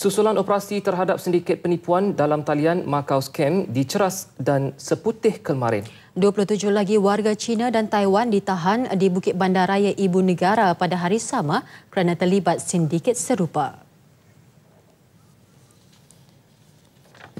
Susulan operasi terhadap sindiket penipuan dalam talian Macau Scam diceras dan seputih kemarin. 27 lagi warga China dan Taiwan ditahan di Bukit Bandaraya Ibu Negara pada hari sama kerana terlibat sindiket serupa.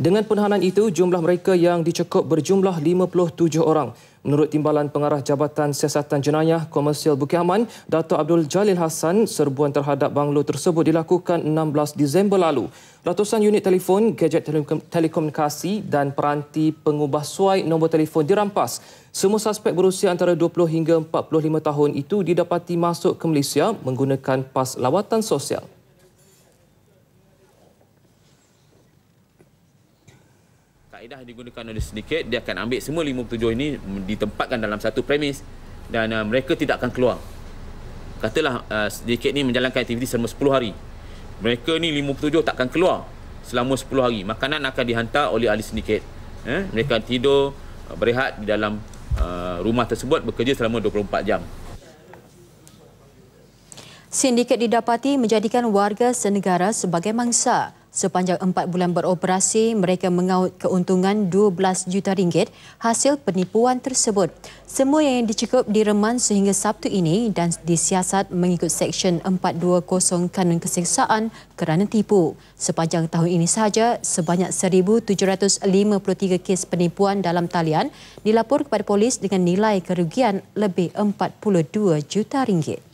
Dengan penahanan itu, jumlah mereka yang dicekup berjumlah 57 orang. Menurut Timbalan Pengarah Jabatan Siasatan Jenayah Komersial Bukit Aman, Dato' Abdul Jalil Hassan, serbuan terhadap banglo tersebut dilakukan 16 Disember lalu. Ratusan unit telefon, gadget telekomunikasi dan peranti pengubah suai nombor telefon dirampas. Semua suspek berusia antara 20 hingga 45 tahun itu didapati masuk ke Malaysia menggunakan pas lawatan sosial. kaedah yang digunakan oleh sedikit dia akan ambil semua 57 ini ditempatkan dalam satu premis dan uh, mereka tidak akan keluar katalah uh, sedikit ni menjalankan aktiviti selama 10 hari mereka ni 57 takkan keluar selama 10 hari makanan akan dihantar oleh ahli sedikit eh? mereka tidur uh, berehat di dalam uh, rumah tersebut bekerja selama 24 jam Sindiket didapati menjadikan warga senegara sebagai mangsa. Sepanjang empat bulan beroperasi, mereka mengaut keuntungan 12 juta ringgit hasil penipuan tersebut. Semua yang dicukup direman sehingga Sabtu ini dan disiasat mengikut Seksyen 420 Kanun Keseksaan kerana tipu. Sepanjang tahun ini sahaja, sebanyak 1,753 kes penipuan dalam talian dilaporkan kepada polis dengan nilai kerugian lebih 42 juta ringgit.